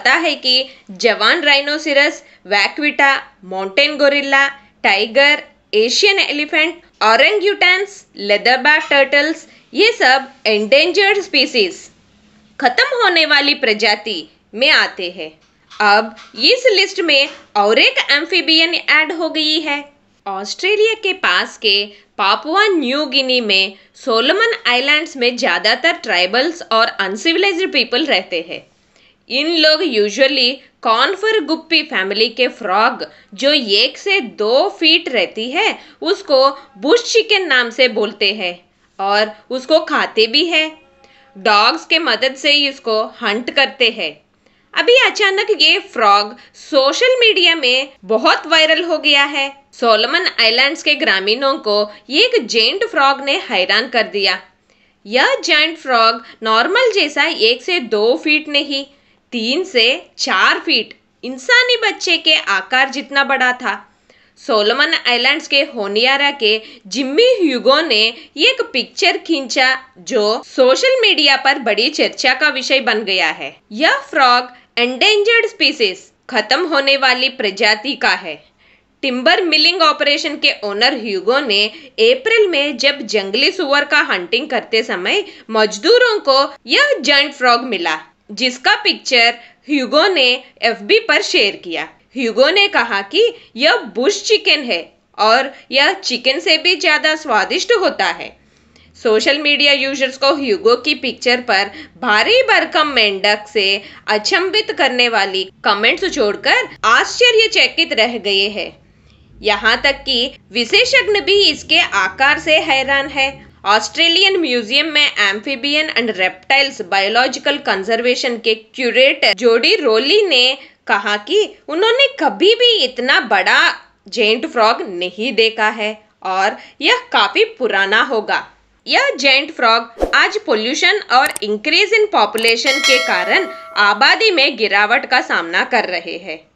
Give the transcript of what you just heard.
पता है कि Javan rhinoceros vaquita mountain gorilla tiger Asian elephant orangutans leatherback turtles ये सब एंडेंजर्ड स्पीसीज खत्म होने वाली प्रजाति में आते हैं अब इस लिस्ट में और एक एम्फीबियन ऐड हो गई है ऑस्ट्रेलिया के पास के पापुआ न्यू गिनी में सोलोमन आइलैंड्स में ज़्यादातर ट्राइबल्स और अनसिविलाइज्ड पीपल रहते हैं इन लोग यूजुअली कॉन्फर गुप्पी फैमिली के फ्रॉग जो एक से दो फीट रहती है उसको बुश चिकन नाम से बोलते हैं और उसको खाते भी हैं डॉग्स के मदद से ही इसको हंट करते हैं अभी अचानक ये फ्रॉग सोशल मीडिया में बहुत वायरल हो गया है सोलमन आइलैंड्स के ग्रामीणों को एक जेंट फ्रॉग ने हैरान कर दिया यह जेंट फ्रॉग नॉर्मल जैसा एक से दो फीट नहीं तीन से चार फीट इंसानी बच्चे के आकार जितना बड़ा था सोलोमन आइलैंड्स के होनियारा के जिम्मी ह्यूगो ने एक पिक्चर खींचा जो सोशल मीडिया पर बड़ी चर्चा का विषय बन गया है यह फ्रॉग एंडेंजर्ड स्पीसीज खत्म होने वाली प्रजाति का है टिम्बर मिलिंग ऑपरेशन के ओनर ह्यूगो ने अप्रैल में जब जंगली सुअर का हंटिंग करते समय मजदूरों को यह जॉइंट फ्रॉग मिला जिसका पिक्चर ह्यूगो ने एफबी पर शेयर किया ह्यूगो ने कहा कि यह बुश चिकन है और यह चिकन से भी ज़्यादा स्वादिष्ट होता है सोशल मीडिया यूजर्स को ह्यूगो की पिक्चर पर भारी भरकम मेंढक से अचंभित करने वाली कमेंट्स छोड़कर आश्चर्यचकित रह गए हैं यहाँ तक कि विशेषज्ञ भी इसके आकार से हैरान है ऑस्ट्रेलियन म्यूजियम में amphibian and reptiles biological conservation के क्यूरेटर जोडी रोली ने कहा कि उन्होंने कभी भी इतना बड़ा जेंट फ्रॉग नहीं देखा है और यह काफ़ी पुराना होगा यह जेंट फ्रॉग आज पोल्यूशन और इंक्रीज इन पॉपुलेशन के कारण आबादी में गिरावट का सामना कर रहे हैं